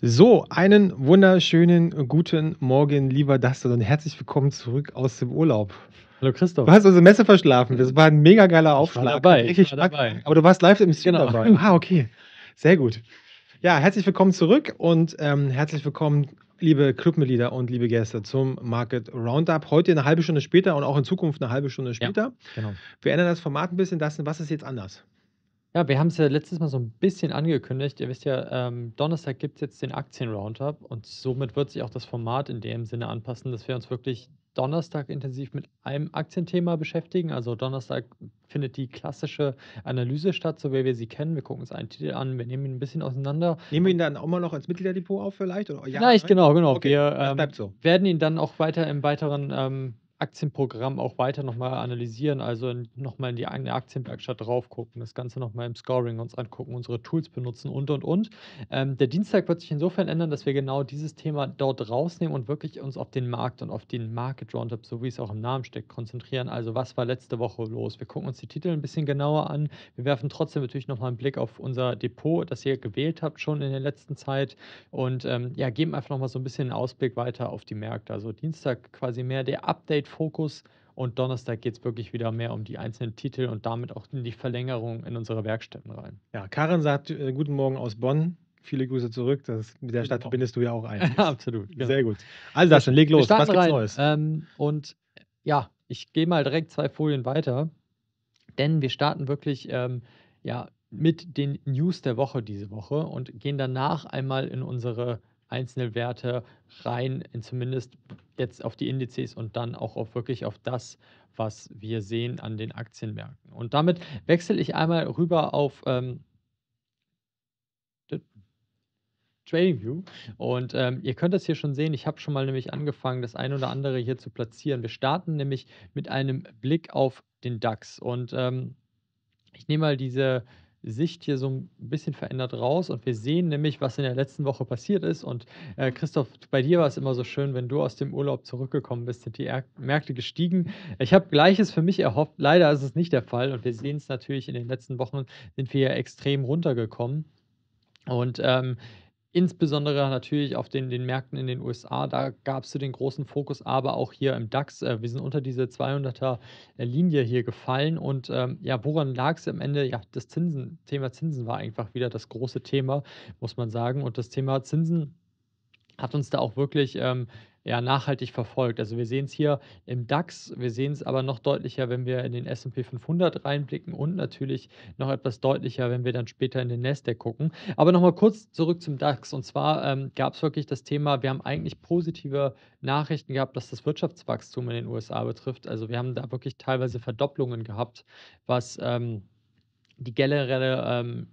So, einen wunderschönen guten Morgen, lieber Dustin, und herzlich willkommen zurück aus dem Urlaub. Hallo Christoph. Du hast unsere Messe verschlafen. Das war ein mega geiler Aufschlag. Ich war dabei. Richtig ich war dabei. Aber du warst live im Stream genau. dabei. Ah, okay. Sehr gut. Ja, herzlich willkommen zurück und ähm, herzlich willkommen, liebe Clubmitglieder und liebe Gäste, zum Market Roundup. Heute eine halbe Stunde später und auch in Zukunft eine halbe Stunde später. Ja, genau. Wir ändern das Format ein bisschen. Dustin, was ist jetzt anders? Ja, wir haben es ja letztes Mal so ein bisschen angekündigt. Ihr wisst ja, ähm, Donnerstag gibt es jetzt den Aktien-Roundup und somit wird sich auch das Format in dem Sinne anpassen, dass wir uns wirklich Donnerstag intensiv mit einem Aktienthema beschäftigen. Also Donnerstag findet die klassische Analyse statt, so wie wir sie kennen. Wir gucken uns einen Titel an, wir nehmen ihn ein bisschen auseinander. Nehmen wir ihn dann auch mal noch ins Mitgliederdepot auf vielleicht? Oder, ja, vielleicht, nein? genau, genau. Okay, wir ähm, so. werden ihn dann auch weiter im weiteren... Ähm, Aktienprogramm auch weiter nochmal analysieren, also nochmal in die eigene Aktienwerkstatt drauf gucken, das Ganze nochmal im Scoring uns angucken, unsere Tools benutzen und und und. Ähm, der Dienstag wird sich insofern ändern, dass wir genau dieses Thema dort rausnehmen und wirklich uns auf den Markt und auf den Market Roundup, so wie es auch im Namen steckt, konzentrieren. Also was war letzte Woche los? Wir gucken uns die Titel ein bisschen genauer an. Wir werfen trotzdem natürlich nochmal einen Blick auf unser Depot, das ihr gewählt habt schon in der letzten Zeit und ähm, ja, geben einfach nochmal so ein bisschen einen Ausblick weiter auf die Märkte. Also Dienstag quasi mehr der Update Fokus. Und Donnerstag geht es wirklich wieder mehr um die einzelnen Titel und damit auch in die Verlängerung in unsere Werkstätten rein. Ja, Karen sagt äh, Guten Morgen aus Bonn. Viele Grüße zurück. Das, mit der Stadt verbindest du ja auch ein. absolut. Genau. Sehr gut. Also, das schon, leg los. Was gibt's Neues? Ähm, und ja, ich gehe mal direkt zwei Folien weiter, denn wir starten wirklich ähm, ja, mit den News der Woche diese Woche und gehen danach einmal in unsere einzelne Werte rein, zumindest jetzt auf die Indizes und dann auch auf wirklich auf das, was wir sehen an den Aktienmärkten. Und damit wechsle ich einmal rüber auf ähm, TradingView. Und ähm, ihr könnt das hier schon sehen. Ich habe schon mal nämlich angefangen, das ein oder andere hier zu platzieren. Wir starten nämlich mit einem Blick auf den DAX. Und ähm, ich nehme mal diese Sicht hier so ein bisschen verändert raus und wir sehen nämlich, was in der letzten Woche passiert ist. Und äh, Christoph, bei dir war es immer so schön, wenn du aus dem Urlaub zurückgekommen bist, sind die er Märkte gestiegen. Ich habe Gleiches für mich erhofft. Leider ist es nicht der Fall und wir sehen es natürlich in den letzten Wochen, sind wir ja extrem runtergekommen. Und ähm, Insbesondere natürlich auf den, den Märkten in den USA, da gab es den großen Fokus, aber auch hier im DAX. Äh, wir sind unter diese 200er äh, Linie hier gefallen. Und ähm, ja, woran lag es am Ende? Ja, das Zinsen, Thema Zinsen war einfach wieder das große Thema, muss man sagen. Und das Thema Zinsen hat uns da auch wirklich ähm, ja, nachhaltig verfolgt. Also wir sehen es hier im DAX, wir sehen es aber noch deutlicher, wenn wir in den S&P 500 reinblicken und natürlich noch etwas deutlicher, wenn wir dann später in den Nasdaq gucken. Aber nochmal kurz zurück zum DAX. Und zwar ähm, gab es wirklich das Thema, wir haben eigentlich positive Nachrichten gehabt, was das Wirtschaftswachstum in den USA betrifft. Also wir haben da wirklich teilweise Verdopplungen gehabt, was ähm, die generelle ähm,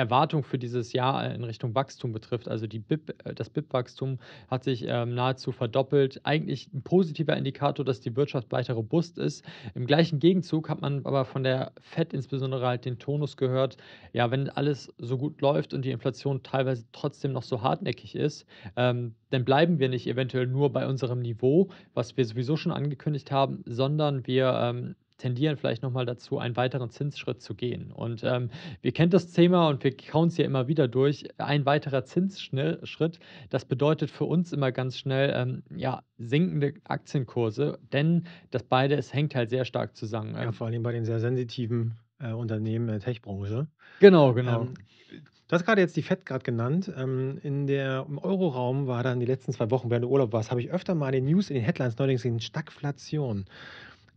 Erwartung für dieses Jahr äh, in Richtung Wachstum betrifft. Also die BIP, äh, das BIP-Wachstum hat sich ähm, nahezu verdoppelt. Eigentlich ein positiver Indikator, dass die Wirtschaft weiter robust ist. Im gleichen Gegenzug hat man aber von der FED insbesondere halt den Tonus gehört, ja, wenn alles so gut läuft und die Inflation teilweise trotzdem noch so hartnäckig ist, ähm, dann bleiben wir nicht eventuell nur bei unserem Niveau, was wir sowieso schon angekündigt haben, sondern wir ähm, tendieren vielleicht nochmal dazu, einen weiteren Zinsschritt zu gehen. Und ähm, wir kennen das Thema und wir kauen es ja immer wieder durch. Ein weiterer Zinsschritt, das bedeutet für uns immer ganz schnell ähm, ja, sinkende Aktienkurse, denn das beide, es hängt halt sehr stark zusammen. Ja, ähm. vor allem bei den sehr sensitiven äh, Unternehmen der Tech-Branche. Genau, genau. Ähm, Du hast gerade jetzt die FED gerade genannt. Ähm, in der, Im Euroraum war dann die letzten zwei Wochen, während du Urlaub warst, habe ich öfter mal in den News, in den Headlines neulich gesehen, Stagflation.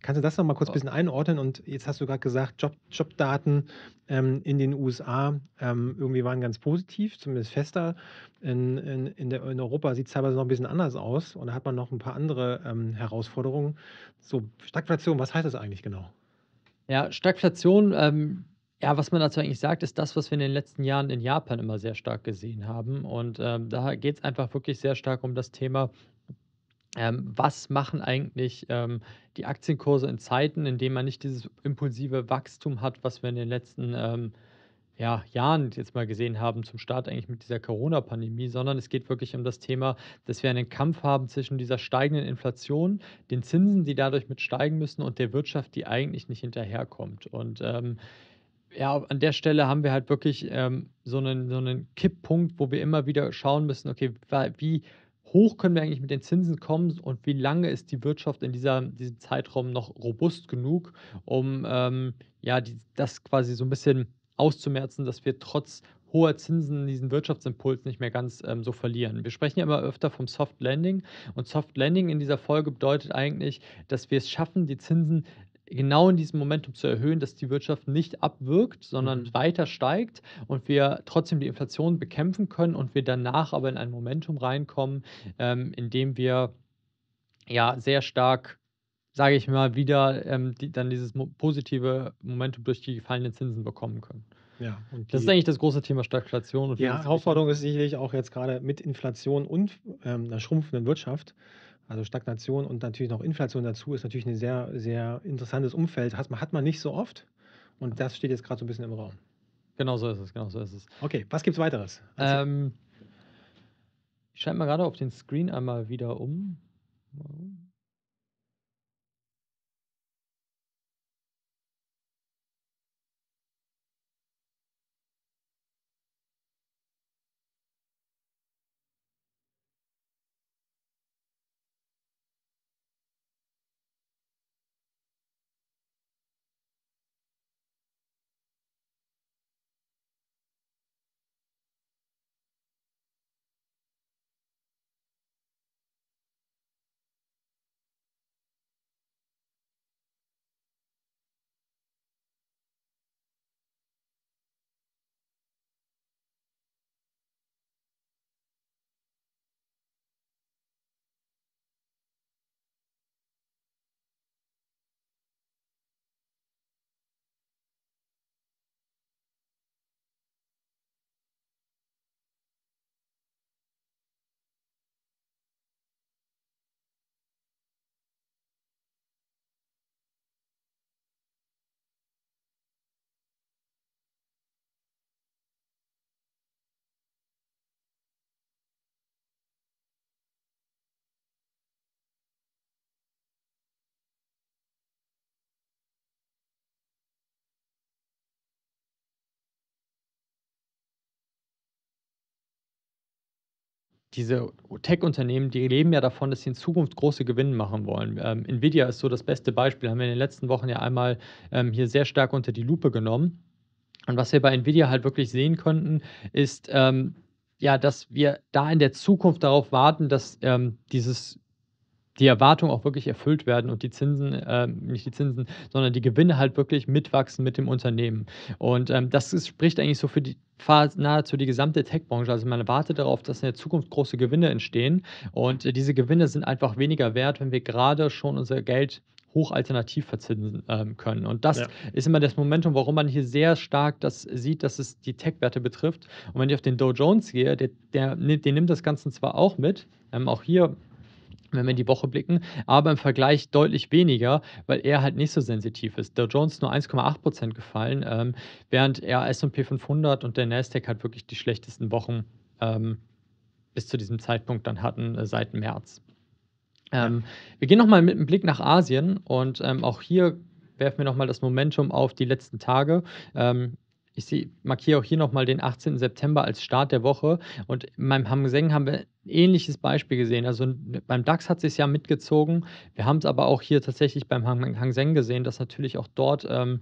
Kannst du das noch mal kurz ein oh. bisschen einordnen? Und jetzt hast du gerade gesagt, Job, Jobdaten ähm, in den USA ähm, irgendwie waren ganz positiv, zumindest fester. In, in, in, der, in Europa sieht es teilweise noch ein bisschen anders aus und da hat man noch ein paar andere ähm, Herausforderungen. So, Stagflation, was heißt das eigentlich genau? Ja, Stagflation, ähm, ja, was man dazu eigentlich sagt, ist das, was wir in den letzten Jahren in Japan immer sehr stark gesehen haben. Und ähm, da geht es einfach wirklich sehr stark um das Thema ähm, was machen eigentlich ähm, die Aktienkurse in Zeiten, in denen man nicht dieses impulsive Wachstum hat, was wir in den letzten ähm, ja, Jahren jetzt mal gesehen haben zum Start eigentlich mit dieser Corona-Pandemie, sondern es geht wirklich um das Thema, dass wir einen Kampf haben zwischen dieser steigenden Inflation, den Zinsen, die dadurch mit steigen müssen und der Wirtschaft, die eigentlich nicht hinterherkommt. Und ähm, ja, an der Stelle haben wir halt wirklich ähm, so, einen, so einen Kipppunkt, wo wir immer wieder schauen müssen, okay, wie hoch können wir eigentlich mit den Zinsen kommen und wie lange ist die Wirtschaft in dieser, diesem Zeitraum noch robust genug, um ähm, ja, die, das quasi so ein bisschen auszumerzen, dass wir trotz hoher Zinsen diesen Wirtschaftsimpuls nicht mehr ganz ähm, so verlieren. Wir sprechen ja immer öfter vom Soft Landing und Soft Landing in dieser Folge bedeutet eigentlich, dass wir es schaffen, die Zinsen genau in diesem Momentum zu erhöhen, dass die Wirtschaft nicht abwirkt, sondern mhm. weiter steigt und wir trotzdem die Inflation bekämpfen können und wir danach aber in ein Momentum reinkommen, ähm, in dem wir ja sehr stark sage ich mal, wieder ähm, die, dann dieses positive Momentum durch die gefallenen Zinsen bekommen können. Ja, das ist eigentlich das große Thema Stagflation. Und ja, Herausforderung ist sicherlich auch jetzt gerade mit Inflation und ähm, einer schrumpfenden Wirtschaft also Stagnation und natürlich noch Inflation dazu ist natürlich ein sehr, sehr interessantes Umfeld. Hat man, hat man nicht so oft. Und das steht jetzt gerade so ein bisschen im Raum. Genau so ist es, genau so ist es. Okay, was gibt es weiteres? Also ähm, ich schalte mal gerade auf den Screen einmal wieder um. diese Tech-Unternehmen, die leben ja davon, dass sie in Zukunft große Gewinne machen wollen. Ähm, Nvidia ist so das beste Beispiel, haben wir in den letzten Wochen ja einmal ähm, hier sehr stark unter die Lupe genommen. Und was wir bei Nvidia halt wirklich sehen konnten, ist, ähm, ja, dass wir da in der Zukunft darauf warten, dass ähm, dieses die Erwartungen auch wirklich erfüllt werden und die Zinsen, äh, nicht die Zinsen, sondern die Gewinne halt wirklich mitwachsen mit dem Unternehmen. Und ähm, das ist, spricht eigentlich so für die nahezu die gesamte Tech-Branche. Also man wartet darauf, dass in der Zukunft große Gewinne entstehen. Und äh, diese Gewinne sind einfach weniger wert, wenn wir gerade schon unser Geld hoch alternativ verzinsen ähm, können. Und das ja. ist immer das Momentum, warum man hier sehr stark das sieht, dass es die Tech-Werte betrifft. Und wenn ich auf den Dow Jones gehe, der, der, der nimmt das Ganze zwar auch mit, ähm, auch hier wenn wir in die Woche blicken, aber im Vergleich deutlich weniger, weil er halt nicht so sensitiv ist. Der Jones nur 1,8 gefallen, ähm, während er S&P 500 und der Nasdaq halt wirklich die schlechtesten Wochen ähm, bis zu diesem Zeitpunkt dann hatten äh, seit März. Ähm, wir gehen nochmal mit einem Blick nach Asien und ähm, auch hier werfen wir nochmal das Momentum auf die letzten Tage. Ähm, ich sehe, markiere auch hier nochmal den 18. September als Start der Woche. Und beim Hang Seng haben wir ein ähnliches Beispiel gesehen. Also beim DAX hat es ja mitgezogen. Wir haben es aber auch hier tatsächlich beim Hang, gesehen, dass natürlich auch dort ähm,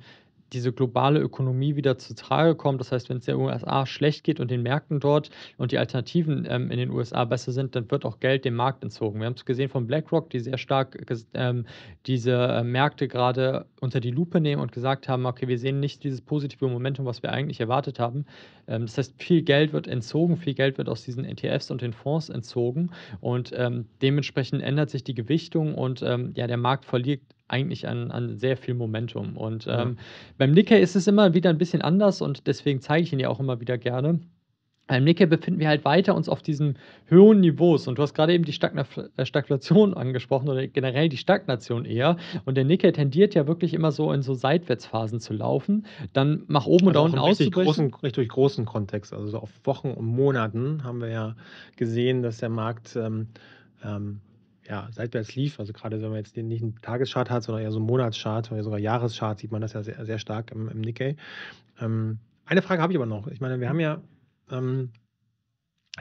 diese globale Ökonomie wieder zu Trage kommt. Das heißt, wenn es der USA schlecht geht und den Märkten dort und die Alternativen ähm, in den USA besser sind, dann wird auch Geld dem Markt entzogen. Wir haben es gesehen von BlackRock, die sehr stark ähm, diese äh, Märkte gerade unter die Lupe nehmen und gesagt haben, okay, wir sehen nicht dieses positive Momentum, was wir eigentlich erwartet haben. Ähm, das heißt, viel Geld wird entzogen, viel Geld wird aus diesen ETFs und den Fonds entzogen und ähm, dementsprechend ändert sich die Gewichtung und ähm, ja, der Markt verliert eigentlich an, an sehr viel Momentum. Und ja. Ähm, beim Nikkei ist es immer wieder ein bisschen anders und deswegen zeige ich ihn ja auch immer wieder gerne. Beim Nikkei befinden wir halt weiter uns auf diesen höheren Niveaus. Und du hast gerade eben die Stagna äh, Stagflation angesprochen oder generell die Stagnation eher. Und der Nikkei tendiert ja wirklich immer so in so Seitwärtsphasen zu laufen, dann nach oben also und unten auszubrechen. Großen, richtig großen Kontext, also so auf Wochen und Monaten haben wir ja gesehen, dass der Markt ähm, ähm, ja, seitwärts lief. Also gerade wenn man jetzt nicht einen Tageschart hat, sondern eher so einen Monatschart oder sogar Jahreschart, sieht man das ja sehr, sehr stark im, im Nikkei. Ähm, eine Frage habe ich aber noch. Ich meine, wir haben ja, ähm,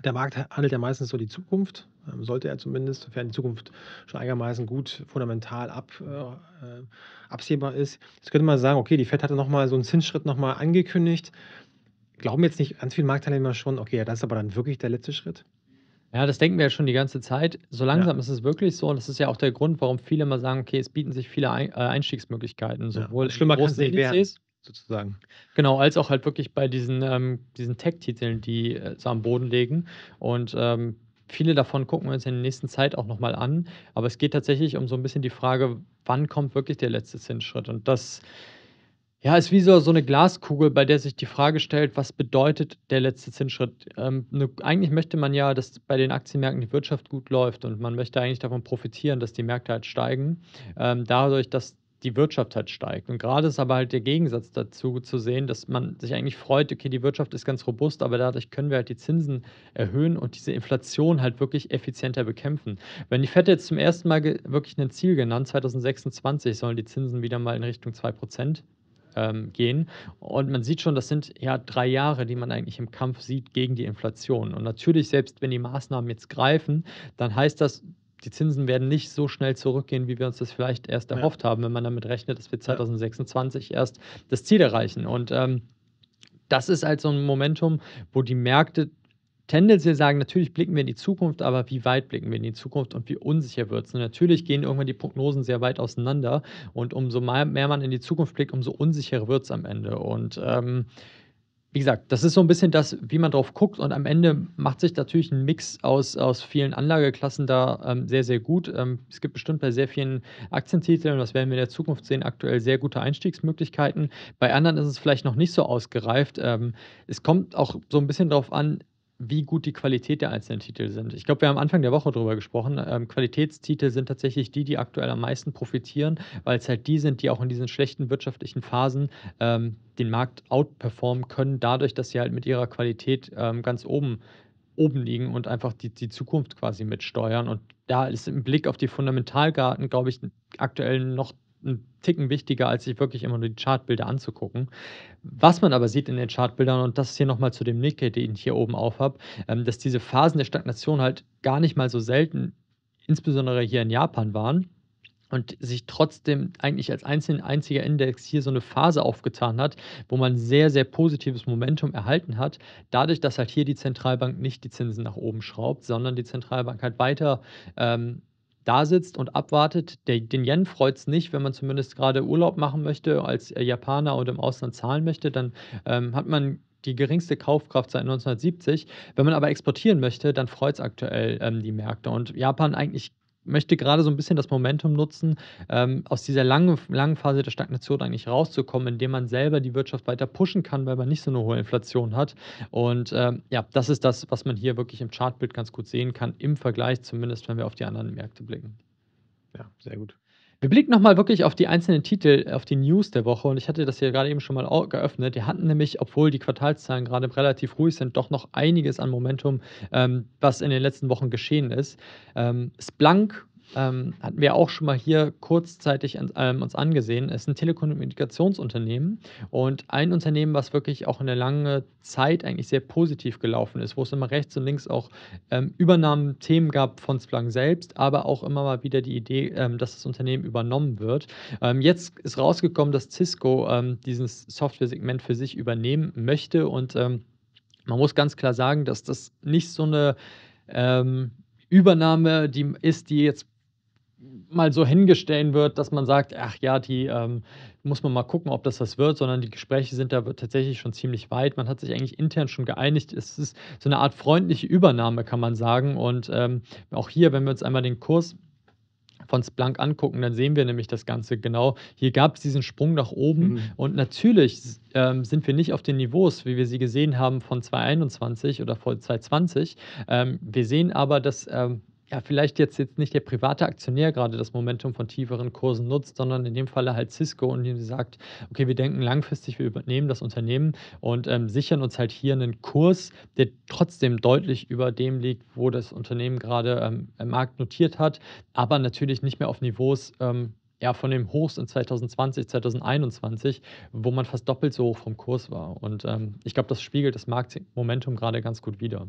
der Markt handelt ja meistens so die Zukunft, ähm, sollte er zumindest, sofern die Zukunft schon einigermaßen gut fundamental ab, äh, äh absehbar ist. Jetzt könnte man sagen, okay, die FED hatte nochmal so einen Zinsschritt nochmal angekündigt. Glauben jetzt nicht ganz viele Marktteilnehmer schon, okay, ja, das ist aber dann wirklich der letzte Schritt. Ja, das denken wir ja schon die ganze Zeit. So langsam ja. ist es wirklich so und das ist ja auch der Grund, warum viele mal sagen, okay, es bieten sich viele äh, Einstiegsmöglichkeiten, sowohl ja. Also schlimmer kann es nicht werden, sozusagen. Genau, als auch halt wirklich bei diesen, ähm, diesen Tech-Titeln, die äh, so am Boden liegen und ähm, Viele davon gucken wir uns in der nächsten Zeit auch nochmal an. Aber es geht tatsächlich um so ein bisschen die Frage, wann kommt wirklich der letzte Zinsschritt? Und das, ja, ist wie so, so eine Glaskugel, bei der sich die Frage stellt, was bedeutet der letzte Zinsschritt? Ähm, ne, eigentlich möchte man ja, dass bei den Aktienmärkten die Wirtschaft gut läuft und man möchte eigentlich davon profitieren, dass die Märkte halt steigen, ähm, dadurch, dass die Wirtschaft halt steigt. Und gerade ist aber halt der Gegensatz dazu zu sehen, dass man sich eigentlich freut, okay, die Wirtschaft ist ganz robust, aber dadurch können wir halt die Zinsen erhöhen und diese Inflation halt wirklich effizienter bekämpfen. Wenn die FED jetzt zum ersten Mal wirklich ein Ziel genannt, 2026 sollen die Zinsen wieder mal in Richtung 2% ähm, gehen. Und man sieht schon, das sind ja drei Jahre, die man eigentlich im Kampf sieht gegen die Inflation. Und natürlich, selbst wenn die Maßnahmen jetzt greifen, dann heißt das, die Zinsen werden nicht so schnell zurückgehen, wie wir uns das vielleicht erst erhofft ja. haben, wenn man damit rechnet, dass wir 2026 erst das Ziel erreichen. Und ähm, das ist halt so ein Momentum, wo die Märkte tendenziell sagen, natürlich blicken wir in die Zukunft, aber wie weit blicken wir in die Zukunft und wie unsicher wird es? Natürlich gehen irgendwann die Prognosen sehr weit auseinander und umso mehr, man in die Zukunft blickt, umso unsicherer wird es am Ende. Und ähm, wie gesagt, das ist so ein bisschen das, wie man drauf guckt. Und am Ende macht sich natürlich ein Mix aus, aus vielen Anlageklassen da ähm, sehr, sehr gut. Ähm, es gibt bestimmt bei sehr vielen Aktientiteln, das werden wir in der Zukunft sehen, aktuell sehr gute Einstiegsmöglichkeiten. Bei anderen ist es vielleicht noch nicht so ausgereift. Ähm, es kommt auch so ein bisschen darauf an, wie gut die Qualität der einzelnen Titel sind. Ich glaube, wir haben Anfang der Woche darüber gesprochen. Ähm, Qualitätstitel sind tatsächlich die, die aktuell am meisten profitieren, weil es halt die sind, die auch in diesen schlechten wirtschaftlichen Phasen ähm, den Markt outperformen können, dadurch, dass sie halt mit ihrer Qualität ähm, ganz oben oben liegen und einfach die, die Zukunft quasi mitsteuern. Und da ist im Blick auf die Fundamentalgarten, glaube ich, aktuell noch ein Ticken wichtiger, als sich wirklich immer nur die Chartbilder anzugucken. Was man aber sieht in den Chartbildern, und das hier nochmal zu dem Nikkei, den ich hier oben aufhab, ähm, dass diese Phasen der Stagnation halt gar nicht mal so selten, insbesondere hier in Japan, waren und sich trotzdem eigentlich als einziger Index hier so eine Phase aufgetan hat, wo man sehr, sehr positives Momentum erhalten hat, dadurch, dass halt hier die Zentralbank nicht die Zinsen nach oben schraubt, sondern die Zentralbank halt weiter ähm, da sitzt und abwartet. Der, den Yen freut es nicht, wenn man zumindest gerade Urlaub machen möchte, als Japaner und im Ausland zahlen möchte, dann ähm, hat man die geringste Kaufkraft seit 1970. Wenn man aber exportieren möchte, dann freut es aktuell ähm, die Märkte. Und Japan eigentlich möchte gerade so ein bisschen das Momentum nutzen, ähm, aus dieser langen, langen Phase der Stagnation eigentlich rauszukommen, indem man selber die Wirtschaft weiter pushen kann, weil man nicht so eine hohe Inflation hat. Und ähm, ja, das ist das, was man hier wirklich im Chartbild ganz gut sehen kann, im Vergleich zumindest, wenn wir auf die anderen Märkte blicken. Ja, sehr gut. Wir blicken nochmal wirklich auf die einzelnen Titel, äh, auf die News der Woche. Und ich hatte das hier gerade eben schon mal geöffnet. Wir hatten nämlich, obwohl die Quartalszahlen gerade relativ ruhig sind, doch noch einiges an Momentum, ähm, was in den letzten Wochen geschehen ist. Ähm, Splunk ähm, hatten wir auch schon mal hier kurzzeitig an, ähm, uns angesehen, Es ist ein Telekommunikationsunternehmen und ein Unternehmen, was wirklich auch eine lange Zeit eigentlich sehr positiv gelaufen ist, wo es immer rechts und links auch ähm, Übernahmen, Themen gab von Splunk selbst, aber auch immer mal wieder die Idee, ähm, dass das Unternehmen übernommen wird. Ähm, jetzt ist rausgekommen, dass Cisco ähm, dieses Software-Segment für sich übernehmen möchte und man muss ganz klar sagen, dass das nicht so eine Übernahme, die ist, die jetzt mal so hingestellt wird, dass man sagt, ach ja, die ähm, muss man mal gucken, ob das was wird, sondern die Gespräche sind da tatsächlich schon ziemlich weit. Man hat sich eigentlich intern schon geeinigt. Es ist so eine Art freundliche Übernahme, kann man sagen. Und ähm, auch hier, wenn wir uns einmal den Kurs von Splunk angucken, dann sehen wir nämlich das Ganze genau. Hier gab es diesen Sprung nach oben mhm. und natürlich ähm, sind wir nicht auf den Niveaus, wie wir sie gesehen haben von 2021 oder vor 2020. Ähm, wir sehen aber, dass ähm, ja, vielleicht jetzt, jetzt nicht der private Aktionär gerade das Momentum von tieferen Kursen nutzt, sondern in dem Falle halt Cisco und ihm sagt, okay, wir denken langfristig, wir übernehmen das Unternehmen und ähm, sichern uns halt hier einen Kurs, der trotzdem deutlich über dem liegt, wo das Unternehmen gerade ähm, im Markt notiert hat, aber natürlich nicht mehr auf Niveaus ähm, ja, von dem Hochs in 2020, 2021, wo man fast doppelt so hoch vom Kurs war. Und ähm, ich glaube, das spiegelt das Marktmomentum gerade ganz gut wider.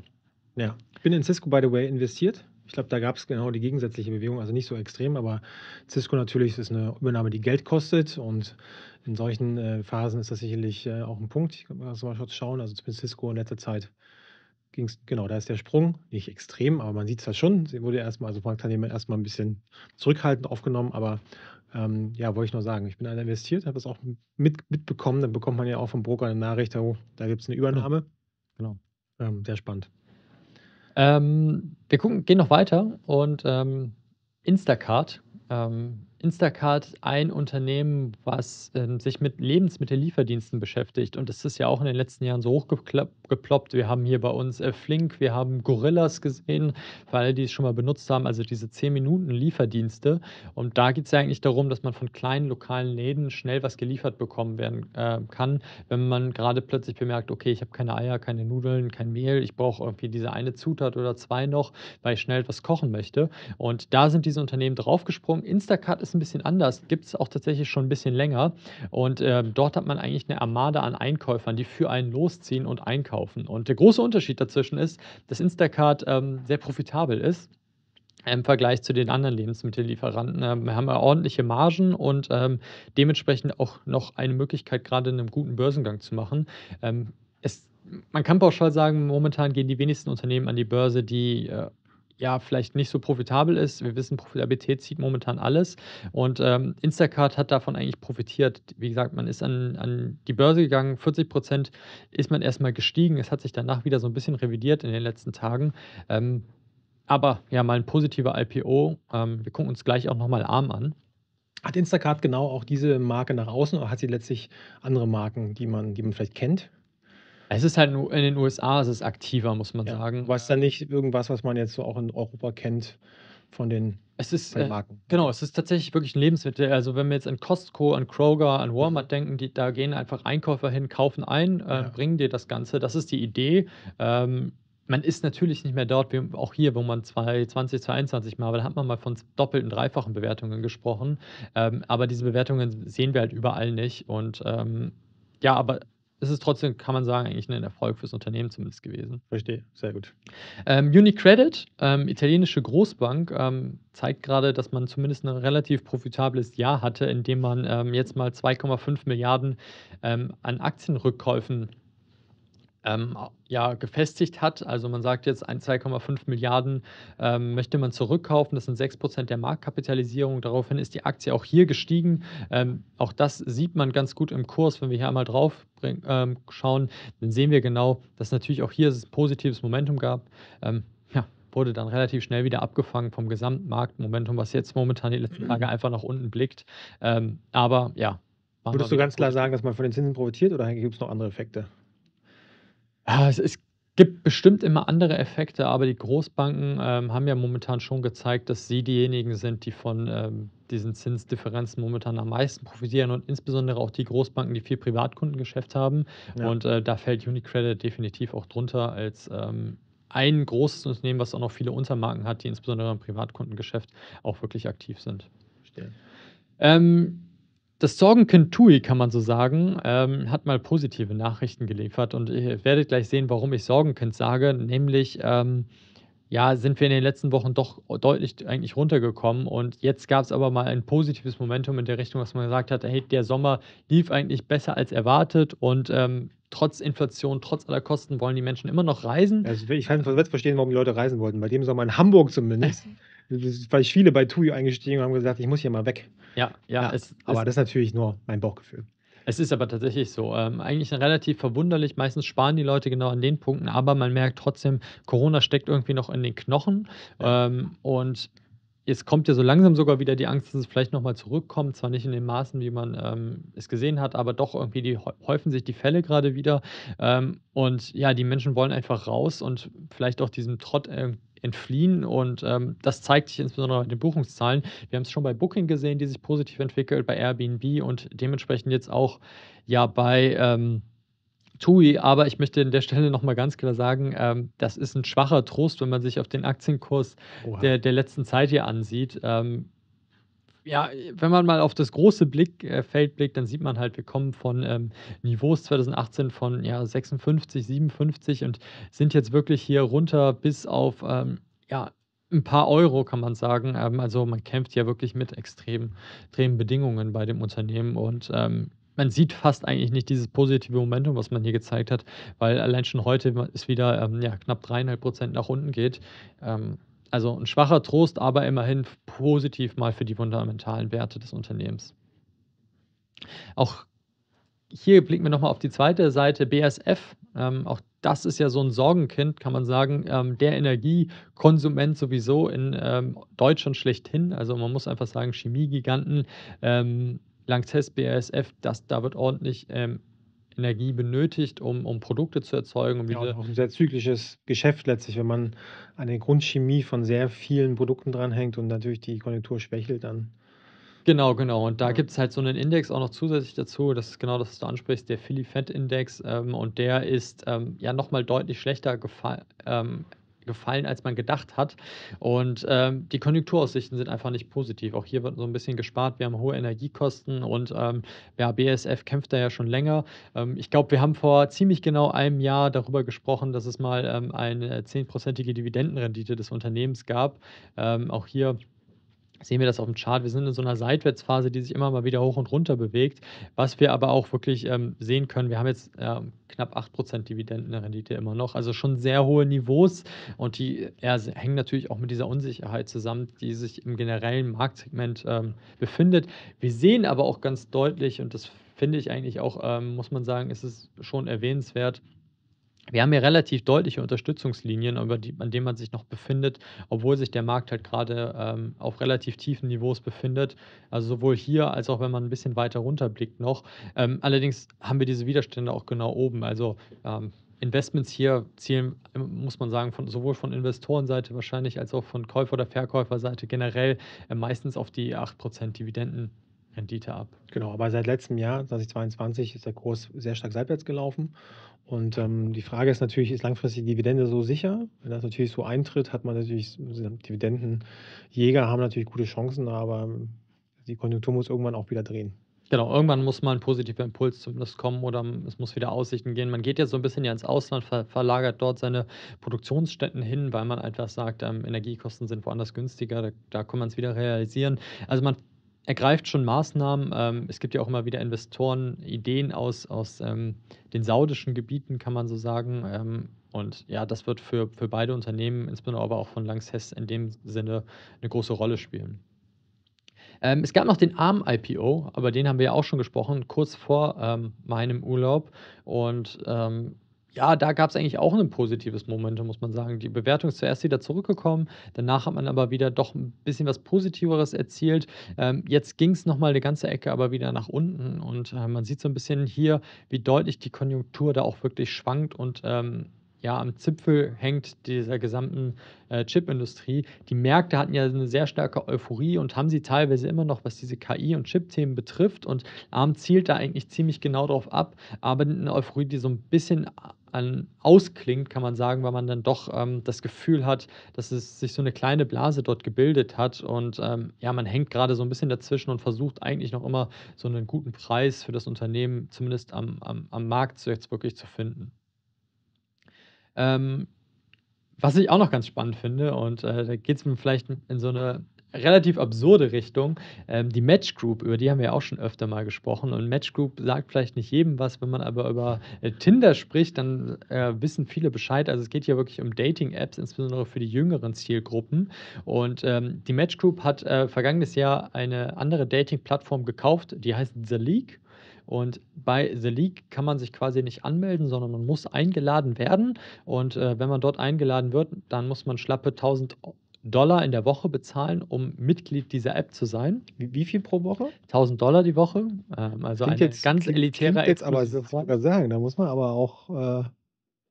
Ja, ich bin in Cisco, by the way, investiert. Ich glaube, da gab es genau die gegensätzliche Bewegung, also nicht so extrem, aber Cisco natürlich ist eine Übernahme, die Geld kostet und in solchen äh, Phasen ist das sicherlich äh, auch ein Punkt. Ich kann mal kurz schauen, also zumindest Cisco in letzter Zeit ging es, genau, da ist der Sprung, nicht extrem, aber man sieht es ja schon. Sie wurde erstmal, also Marktteilnehmer erstmal ein bisschen zurückhaltend aufgenommen, aber ähm, ja, wollte ich nur sagen, ich bin einer investiert, habe es auch mit, mitbekommen, dann bekommt man ja auch vom Broker eine Nachricht, oh, da gibt es eine genau. Übernahme. Genau. genau. Ähm, sehr spannend. Ähm, wir gucken, gehen noch weiter und ähm, Instacart, ähm, Instacart ein Unternehmen, was ähm, sich mit Lebensmittellieferdiensten beschäftigt. Und das ist ja auch in den letzten Jahren so hochgeploppt. Wir haben hier bei uns äh, Flink, wir haben Gorillas gesehen, für alle, die es schon mal benutzt haben, also diese 10-Minuten-Lieferdienste. Und da geht es ja eigentlich darum, dass man von kleinen lokalen Läden schnell was geliefert bekommen werden äh, kann, wenn man gerade plötzlich bemerkt, okay, ich habe keine Eier, keine Nudeln, kein Mehl, ich brauche irgendwie diese eine Zutat oder zwei noch, weil ich schnell etwas kochen möchte. Und da sind diese Unternehmen draufgesprungen. Instacart ist ist ein bisschen anders, gibt es auch tatsächlich schon ein bisschen länger. Und äh, dort hat man eigentlich eine Armada an Einkäufern, die für einen losziehen und einkaufen. Und der große Unterschied dazwischen ist, dass Instacart ähm, sehr profitabel ist ähm, im Vergleich zu den anderen Lebensmittellieferanten. Ähm, wir haben wir ordentliche Margen und ähm, dementsprechend auch noch eine Möglichkeit, gerade einen guten Börsengang zu machen. Ähm, es, man kann pauschal sagen, momentan gehen die wenigsten Unternehmen an die Börse, die äh, ja, vielleicht nicht so profitabel ist. Wir wissen, Profitabilität zieht momentan alles. Und ähm, Instacart hat davon eigentlich profitiert. Wie gesagt, man ist an, an die Börse gegangen, 40 Prozent ist man erstmal gestiegen. Es hat sich danach wieder so ein bisschen revidiert in den letzten Tagen. Ähm, aber ja, mal ein positiver IPO. Ähm, wir gucken uns gleich auch nochmal ARM an. Hat Instacart genau auch diese Marke nach außen oder hat sie letztlich andere Marken, die man, die man vielleicht kennt? Es ist halt nur in den USA ist aktiver, muss man ja, sagen. Was dann nicht irgendwas, was man jetzt so auch in Europa kennt von den es ist, äh, genau, es ist tatsächlich wirklich ein Lebensmittel. Also wenn wir jetzt an Costco, an Kroger, an Walmart denken, die, da gehen einfach Einkäufer hin, kaufen ein, äh, ja. bringen dir das Ganze. Das ist die Idee. Ähm, man ist natürlich nicht mehr dort, wie auch hier, wo man 2020, 2021 mal, weil da hat man mal von doppelten, dreifachen Bewertungen gesprochen. Ähm, aber diese Bewertungen sehen wir halt überall nicht. Und ähm, ja, aber ist es trotzdem, kann man sagen, eigentlich ein Erfolg fürs Unternehmen zumindest gewesen. Verstehe, sehr gut. Ähm, Unicredit, ähm, italienische Großbank, ähm, zeigt gerade, dass man zumindest ein relativ profitables Jahr hatte, indem man ähm, jetzt mal 2,5 Milliarden ähm, an Aktienrückkäufen ähm, ja, gefestigt hat. Also man sagt jetzt, 2,5 Milliarden ähm, möchte man zurückkaufen. Das sind 6% Prozent der Marktkapitalisierung. Daraufhin ist die Aktie auch hier gestiegen. Ähm, auch das sieht man ganz gut im Kurs. Wenn wir hier einmal drauf ähm, schauen, dann sehen wir genau, dass natürlich auch hier es positives Momentum gab. Ähm, ja, wurde dann relativ schnell wieder abgefangen vom Gesamtmarktmomentum, was jetzt momentan die letzten Tage einfach nach unten blickt. Ähm, aber ja. Würdest du ganz klar sagen, dass man von den Zinsen profitiert oder gibt es noch andere Effekte? Ah, es, es gibt bestimmt immer andere Effekte, aber die Großbanken ähm, haben ja momentan schon gezeigt, dass sie diejenigen sind, die von ähm, diesen Zinsdifferenzen momentan am meisten profitieren und insbesondere auch die Großbanken, die viel Privatkundengeschäft haben. Ja. Und äh, da fällt Unicredit definitiv auch drunter als ähm, ein großes Unternehmen, was auch noch viele Untermarken hat, die insbesondere im Privatkundengeschäft auch wirklich aktiv sind. Verstehe. Ähm, das Sorgenkind Tui, kann man so sagen, ähm, hat mal positive Nachrichten geliefert. Und ihr werdet gleich sehen, warum ich Sorgenkind sage. Nämlich, ähm, ja, sind wir in den letzten Wochen doch deutlich eigentlich runtergekommen. Und jetzt gab es aber mal ein positives Momentum in der Richtung, was man gesagt hat, hey, der Sommer lief eigentlich besser als erwartet. Und ähm, trotz Inflation, trotz aller Kosten wollen die Menschen immer noch reisen. Also ich kann jetzt verstehen, warum die Leute reisen wollten. Bei dem Sommer in Hamburg zumindest weil viele bei Tui eingestiegen und haben gesagt, ich muss hier mal weg. Ja, ja. ja es, aber es, das ist natürlich nur mein Bauchgefühl. Es ist aber tatsächlich so. Ähm, eigentlich relativ verwunderlich. Meistens sparen die Leute genau an den Punkten, aber man merkt trotzdem, Corona steckt irgendwie noch in den Knochen. Ähm, und jetzt kommt ja so langsam sogar wieder die Angst, dass es vielleicht nochmal zurückkommt. Zwar nicht in den Maßen, wie man ähm, es gesehen hat, aber doch irgendwie die, häufen sich die Fälle gerade wieder. Ähm, und ja, die Menschen wollen einfach raus und vielleicht auch diesem Trott irgendwie ähm, entfliehen. Und ähm, das zeigt sich insbesondere bei den Buchungszahlen. Wir haben es schon bei Booking gesehen, die sich positiv entwickelt, bei Airbnb und dementsprechend jetzt auch ja bei ähm, TUI. Aber ich möchte an der Stelle nochmal ganz klar sagen, ähm, das ist ein schwacher Trost, wenn man sich auf den Aktienkurs der, der, letzten Zeit hier ansieht. Ähm, ja, wenn man mal auf das große Blickfeld äh, blickt, dann sieht man halt, wir kommen von ähm, Niveaus 2018 von ja, 56, 57 und sind jetzt wirklich hier runter bis auf ähm, ja, ein paar Euro, kann man sagen. Ähm, also man kämpft ja wirklich mit extremen, extremen Bedingungen bei dem Unternehmen und ähm, man sieht fast eigentlich nicht dieses positive Momentum, was man hier gezeigt hat, weil allein schon heute ist wieder ähm, ja, knapp dreieinhalb Prozent nach unten geht. Ähm, also ein schwacher Trost, aber immerhin positiv mal für die fundamentalen Werte des Unternehmens. Auch hier blicken wir nochmal auf die zweite Seite, BSF. Ähm, auch das ist ja so ein Sorgenkind, kann man sagen, ähm, der Energiekonsument sowieso in ähm, Deutschland schlechthin. Also man muss einfach sagen, Chemiegiganten, ähm, Lanxess, BASF, das, da wird ordentlich ähm, Energie benötigt, um, um Produkte zu erzeugen. Um ja, auch ein sehr zyklisches Geschäft letztlich, wenn man an der Grundchemie von sehr vielen Produkten dranhängt und natürlich die Konjunktur schwächelt dann. Genau, genau. Und da ja. gibt es halt so einen Index auch noch zusätzlich dazu. Das ist genau das, was du ansprichst, der Philly Fed Index. Ähm, und der ist ähm, ja nochmal deutlich schlechter ähm, gefallen, als man gedacht hat. Und ähm, die Konjunkturaussichten sind einfach nicht positiv. Auch hier wird so ein bisschen gespart. Wir haben hohe Energiekosten und ähm, ja, BSF kämpft da ja schon länger. Ähm, ich glaube, wir haben vor ziemlich genau einem Jahr darüber gesprochen, dass es mal ähm, eine zehnprozentige Dividendenrendite des Unternehmens gab. Ähm, auch hier sehen wir das auf dem Chart. Wir sind in so einer Seitwärtsphase, die sich immer mal wieder hoch und runter bewegt. Was wir aber auch wirklich ähm, sehen können, wir haben jetzt ähm, knapp 8% Dividendenrendite immer noch, also schon sehr hohe Niveaus und die ja, hängen natürlich auch mit dieser Unsicherheit zusammen, die sich im generellen Marktsegment ähm, befindet. Wir sehen aber auch ganz deutlich, und das finde ich eigentlich auch, ähm, muss man sagen, ist es schon erwähnenswert, wir haben hier relativ deutliche Unterstützungslinien, die, an denen man sich noch befindet, obwohl sich der Markt halt gerade ähm, auf relativ tiefen Niveaus befindet. Also sowohl hier als auch wenn man ein bisschen weiter runterblickt noch. Ähm, allerdings haben wir diese Widerstände auch genau oben. Also ähm, Investments hier zielen, muss man sagen, von, sowohl von Investorenseite wahrscheinlich als auch von Käufer- oder Verkäuferseite generell äh, meistens auf die 8% Dividenden Rendite ab. Genau, aber seit letztem Jahr, 2022, ist der Kurs sehr stark seitwärts gelaufen und ähm, die Frage ist natürlich, ist langfristig die Dividende so sicher? Wenn das natürlich so eintritt, hat man natürlich, also Dividendenjäger haben natürlich gute Chancen, aber die Konjunktur muss irgendwann auch wieder drehen. Genau, irgendwann muss mal ein positiver Impuls zumindest kommen oder es muss wieder Aussichten gehen. Man geht jetzt so ein bisschen ja ins Ausland, ver verlagert dort seine Produktionsstätten hin, weil man einfach sagt, ähm, Energiekosten sind woanders günstiger, da, da kann man es wieder realisieren. Also man ergreift schon Maßnahmen. Ähm, es gibt ja auch immer wieder Investoren, Ideen aus, aus ähm, den saudischen Gebieten, kann man so sagen. Ähm, und ja, das wird für, für beide Unternehmen, insbesondere aber auch von Lanxess in dem Sinne, eine große Rolle spielen. Ähm, es gab noch den ARM-IPO, aber den haben wir ja auch schon gesprochen, kurz vor ähm, meinem Urlaub. Und ähm, ja, da gab es eigentlich auch ein positives Moment, muss man sagen. Die Bewertung ist zuerst wieder zurückgekommen, danach hat man aber wieder doch ein bisschen was Positiveres erzielt. Ähm, jetzt ging es nochmal eine ganze Ecke aber wieder nach unten und, äh, man sieht so ein bisschen hier, wie deutlich die Konjunktur da auch wirklich schwankt und, ähm, ja, am Zipfel hängt dieser gesamten, äh, Chipindustrie. Die Märkte hatten ja eine sehr starke Euphorie und haben sie teilweise immer noch, was diese KI und Chip-Themen betrifft und Arm zielt da eigentlich ziemlich genau drauf ab, aber eine Euphorie, die so ein bisschen an, ausklingt, kann man sagen, weil man dann doch ähm, das Gefühl hat, dass es sich so eine kleine Blase dort gebildet hat und ähm, ja, man hängt gerade so ein bisschen dazwischen und versucht eigentlich noch immer so einen guten Preis für das Unternehmen, zumindest am, am, am Markt jetzt wirklich zu finden. Ähm, was ich auch noch ganz spannend finde, und äh, da geht es mir vielleicht in so eine relativ absurde Richtung. Ähm, die Match Group, über die haben wir auch schon öfter mal gesprochen. Und Match Group sagt vielleicht nicht jedem was, wenn man aber über äh, Tinder spricht, dann äh, wissen viele Bescheid. Also es geht hier wirklich um Dating-Apps, insbesondere für die jüngeren Zielgruppen. Und ähm, die Match Group hat äh, vergangenes Jahr eine andere Dating-Plattform gekauft, die heißt The League. Und bei The League kann man sich quasi nicht anmelden, sondern man muss eingeladen werden. Und äh, wenn man dort eingeladen wird, dann muss man schlappe 1000 Dollar in der Woche bezahlen, um Mitglied dieser App zu sein. Wie, wie viel pro Woche? 1000 Dollar die Woche. Ähm, also ein ganz elitärer. klingt, jetzt aber, das muss man sagen, da muss man aber auch äh,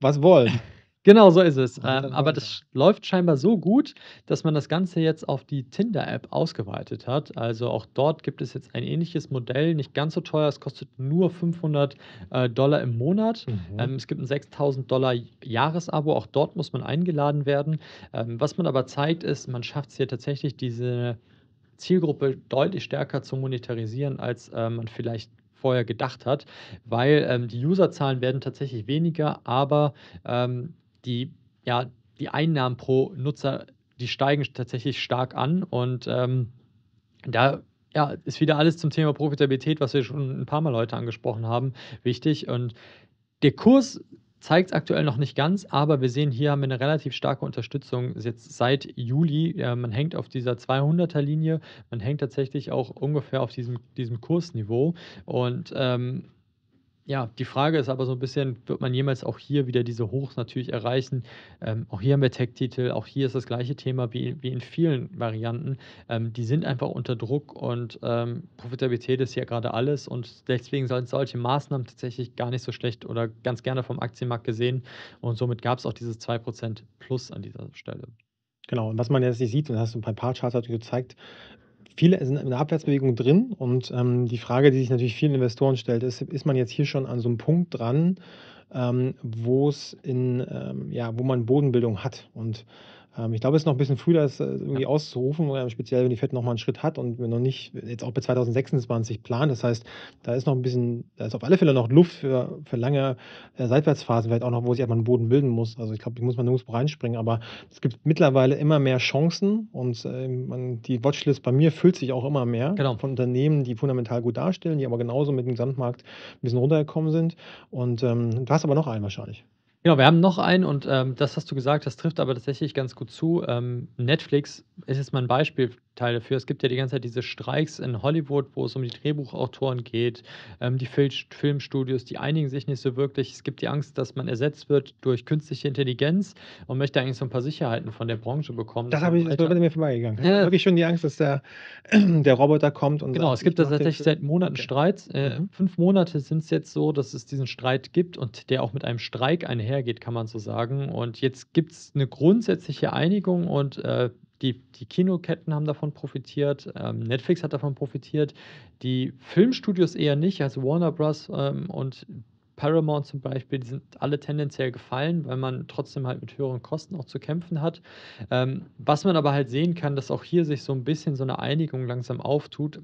was wollen. Genau, so ist es. Ähm, aber das läuft scheinbar so gut, dass man das Ganze jetzt auf die Tinder-App ausgeweitet hat. Also auch dort gibt es jetzt ein ähnliches Modell, nicht ganz so teuer. Es kostet nur 500 äh, Dollar im Monat. Mhm. Ähm, es gibt ein 6000 Dollar Jahresabo. Auch dort muss man eingeladen werden. Ähm, was man aber zeigt, ist, man schafft es hier tatsächlich, diese Zielgruppe deutlich stärker zu monetarisieren, als äh, man vielleicht vorher gedacht hat, weil ähm, die Userzahlen werden tatsächlich weniger, aber ähm, die, ja, die Einnahmen pro Nutzer, die steigen tatsächlich stark an und ähm, da ja, ist wieder alles zum Thema Profitabilität, was wir schon ein paar Mal heute angesprochen haben, wichtig. Und der Kurs zeigt es aktuell noch nicht ganz, aber wir sehen hier haben wir eine relativ starke Unterstützung jetzt seit Juli. Äh, man hängt auf dieser 200er Linie, man hängt tatsächlich auch ungefähr auf diesem, diesem Kursniveau und ähm, ja, die Frage ist aber so ein bisschen, wird man jemals auch hier wieder diese Hochs natürlich erreichen? Ähm, auch hier haben wir Tech-Titel, auch hier ist das gleiche Thema wie, wie in vielen Varianten. Ähm, die sind einfach unter Druck und ähm, Profitabilität ist ja gerade alles und deswegen sind solche Maßnahmen tatsächlich gar nicht so schlecht oder ganz gerne vom Aktienmarkt gesehen und somit gab es auch dieses 2% Plus an dieser Stelle. Genau, und was man jetzt hier sieht, und hast du ein paar Charts halt gezeigt, viele sind in der Abwärtsbewegung drin und ähm, die Frage, die sich natürlich vielen Investoren stellt, ist, ist man jetzt hier schon an so einem Punkt dran, ähm, wo es in, ähm, ja, wo man Bodenbildung hat und ähm, ich glaube, es ist noch ein bisschen früh, das äh, irgendwie auszurufen, äh, speziell wenn die FED nochmal einen Schritt hat und wenn noch nicht, jetzt auch bis 2026 planen. Das heißt, da ist noch ein bisschen, da ist auf alle Fälle noch Luft für, für lange äh, Seitwärtsphasen, vielleicht auch noch, wo sich einfach einen Boden bilden muss. Also ich glaube, die muss man nirgendwo reinspringen, aber es gibt mittlerweile immer mehr Chancen und äh, man, die Watchlist bei mir füllt sich auch immer mehr genau. von Unternehmen, die fundamental gut darstellen, die aber genauso mit dem Gesamtmarkt ein bisschen runtergekommen sind. Und ähm, du hast aber noch einen wahrscheinlich. Genau, wir haben noch einen und ähm, das hast du gesagt, das trifft aber tatsächlich ganz gut zu. Ähm, Netflix ist jetzt mal ein Beispielteil dafür. Es gibt ja die ganze Zeit diese Streiks in Hollywood, wo es um die Drehbuchautoren geht, ähm, die Fil Filmstudios, die einigen sich nicht so wirklich. Es gibt die Angst, dass man ersetzt wird durch künstliche Intelligenz und möchte eigentlich so ein paar Sicherheiten von der Branche bekommen. Das, habe ich, das mir vorbeigegangen. Ja. Wirklich schon die Angst, dass der, der Roboter kommt und. Genau, es gibt da tatsächlich seit Monaten okay. Streits. Äh, mhm. Fünf Monate sind es jetzt so, dass es diesen Streit gibt und der auch mit einem Streik einhergeht einhergeht, kann man so sagen. Und jetzt gibt es eine grundsätzliche Einigung und äh, die, die Kinoketten haben davon profitiert, ähm, Netflix hat davon profitiert, die Filmstudios eher nicht, also Warner Bros. Ähm, und Paramount zum Beispiel, die sind alle tendenziell gefallen, weil man trotzdem halt mit höheren Kosten auch zu kämpfen hat. Ähm, was man aber halt sehen kann, dass auch hier sich so ein bisschen so eine Einigung langsam auftut,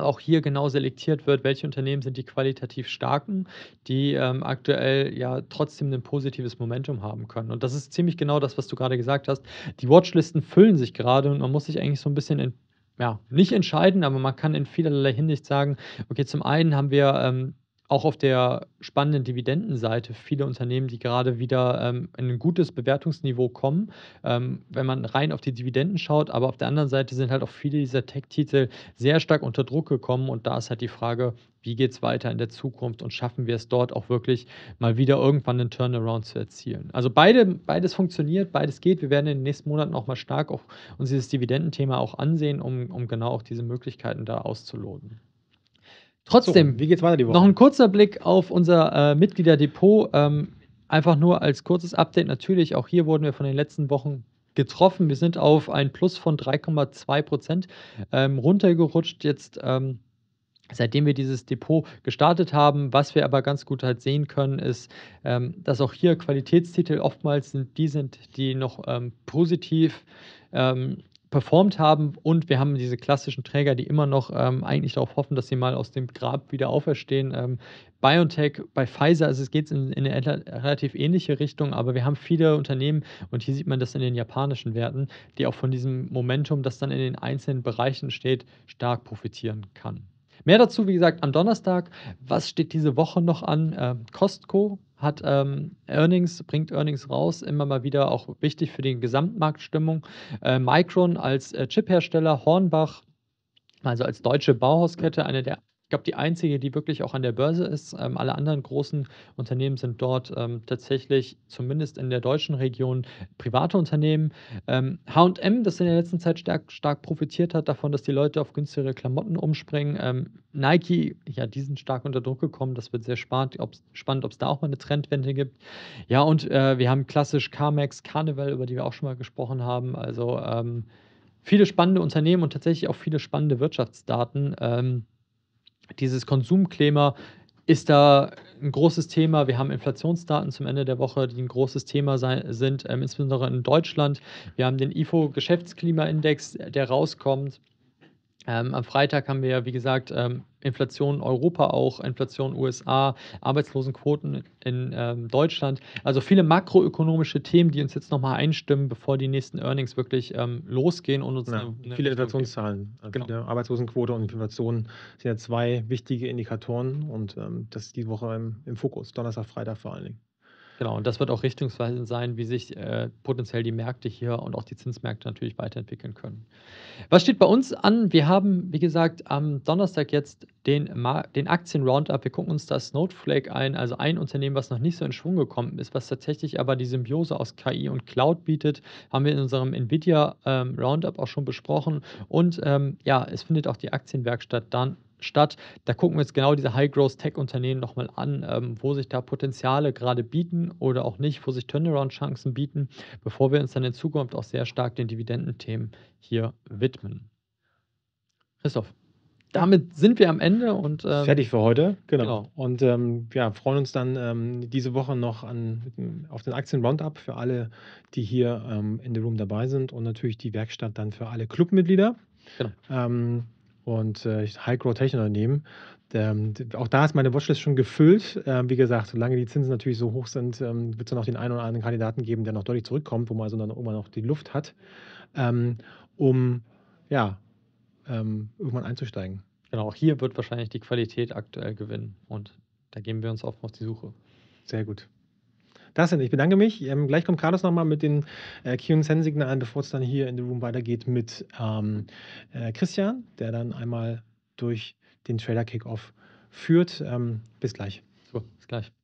auch hier genau selektiert wird, welche Unternehmen sind die qualitativ starken, die ähm, aktuell ja trotzdem ein positives Momentum haben können. Und das ist ziemlich genau das, was du gerade gesagt hast. Die Watchlisten füllen sich gerade und man muss sich eigentlich so ein bisschen in, ja, nicht entscheiden, aber man kann in vielerlei Hinsicht sagen, okay, zum einen haben wir ähm, auch auf der spannenden Dividendenseite viele Unternehmen, die gerade wieder ähm, in ein gutes Bewertungsniveau kommen, ähm, wenn man rein auf die Dividenden schaut. Aber auf der anderen Seite sind halt auch viele dieser Tech-Titel sehr stark unter Druck gekommen. Und da ist halt die Frage, wie geht es weiter in der Zukunft und schaffen wir es dort auch wirklich mal wieder irgendwann einen Turnaround zu erzielen. Also beide, beides funktioniert, beides geht. Wir werden in den nächsten Monaten auch mal stark auch uns dieses Dividendenthema auch ansehen, um, um genau auch diese Möglichkeiten da auszuloten. Trotzdem, so, wie geht's weiter die Woche? Noch ein kurzer Blick auf unser äh, Mitgliederdepot. Ähm, einfach nur als kurzes Update. Natürlich, auch hier wurden wir von den letzten Wochen getroffen. Wir sind auf ein Plus von 3,2 Prozent ähm, runtergerutscht. Jetzt ähm, seitdem wir dieses Depot gestartet haben. Was wir aber ganz gut halt sehen können, ist, ähm, dass auch hier Qualitätstitel oftmals sind, die sind, die noch ähm, positiv ähm, performt haben und wir haben diese klassischen Träger, die immer noch ähm, eigentlich darauf hoffen, dass sie mal aus dem Grab wieder auferstehen. Ähm, BioNTech, bei Pfizer, also es geht in, in, eine relativ ähnliche Richtung, aber wir haben viele Unternehmen und hier sieht man das in den japanischen Werten, die auch von diesem Momentum, das dann in den einzelnen Bereichen steht, stark profitieren kann. Mehr dazu, wie gesagt, am Donnerstag. Was steht diese Woche noch an? Ähm, Costco hat ähm, Earnings, bringt Earnings raus, immer mal wieder auch wichtig für die Gesamtmarktstimmung. Äh, Micron als äh, Chiphersteller, Hornbach, also als deutsche Bauhauskette, eine der glaube, die einzige, die wirklich auch an der Börse ist. Ähm, alle anderen großen Unternehmen sind dort ähm, tatsächlich, zumindest in der deutschen Region, private Unternehmen. HM, das in der letzten Zeit stark, stark profitiert hat davon, dass die Leute auf günstigere Klamotten umspringen. Ähm, Nike, ja, die sind stark unter Druck gekommen. Das wird sehr spannend, ob es da auch mal eine Trendwende gibt. Ja, und äh, wir haben klassisch CarMax, Carnival, über die wir auch schon mal gesprochen haben. Also ähm, viele spannende Unternehmen und tatsächlich auch viele spannende Wirtschaftsdaten. Ähm, dieses Konsumklima ist da ein großes Thema. Wir haben Inflationsdaten zum Ende der Woche, die ein großes Thema sein, sind, ähm, insbesondere in Deutschland. Wir haben den IFO-Geschäftsklimaindex, der rauskommt. Ähm, am Freitag haben wir ja, wie gesagt, ähm, Inflation Europa auch, Inflation USA, Arbeitslosenquoten in ähm, Deutschland. Also viele makroökonomische Themen, die uns jetzt nochmal einstimmen, bevor die nächsten Earnings wirklich ähm, losgehen und uns ja, eine, eine viele Inflationszahlen, also genau. viele ne, Arbeitslosenquote und Inflation sind ja zwei wichtige Indikatoren und ähm, das ist die Woche im, im Fokus, Donnerstag, Freitag vor allen Dingen. Genau, und das wird auch richtungsweisend sein, wie sich äh, potenziell die Märkte hier und auch die Zinsmärkte natürlich weiterentwickeln können. Was steht bei uns an? Wir haben, wie gesagt, am Donnerstag jetzt den, den Aktien-Roundup. Wir gucken uns das Snowflake ein, also ein Unternehmen, was noch nicht so in Schwung gekommen ist, was tatsächlich aber die Symbiose aus KI und Cloud bietet, haben wir in unserem NVIDIA-Roundup ähm, auch schon besprochen. Und ähm, ja, es findet auch die Aktienwerkstatt dann statt. Da gucken wir jetzt genau diese High-Growth-Tech-Unternehmen nochmal an, ähm, wo sich da Potenziale gerade bieten oder auch nicht, wo sich Turnaround-Chancen bieten, bevor wir uns dann in Zukunft auch sehr stark den Dividendenthemen hier widmen. Christoph damit sind wir am Ende und ähm, fertig für heute. Genau. genau. Und ähm, ja, freuen uns dann ähm, diese Woche noch an, auf den Aktien Roundup für alle, die hier ähm, in der Room dabei sind und natürlich die Werkstatt dann für alle Clubmitglieder. Genau. Ähm, und äh, high grow tech unternehmen Ähm, auch da ist meine Watchlist schon gefüllt. Ähm, wie gesagt, solange die Zinsen natürlich so hoch sind, ähm, wird es dann auch den einen oder anderen Kandidaten geben, der noch deutlich zurückkommt, wo man also dann irgendwann noch die Luft hat, ähm, um ja, ähm, irgendwann einzusteigen. Genau, auch hier wird wahrscheinlich die Qualität aktuell gewinnen und da geben wir uns auf auf die Suche. Sehr gut. Das sind. Ich bedanke mich. Ähm, gleich kommt Carlos nochmal mit den äh, QN-Signalen, bevor es dann hier in The Room weitergeht mit ähm, äh, Christian, der dann einmal durch den Trailer Kickoff führt. Ähm, bis gleich. So, bis gleich.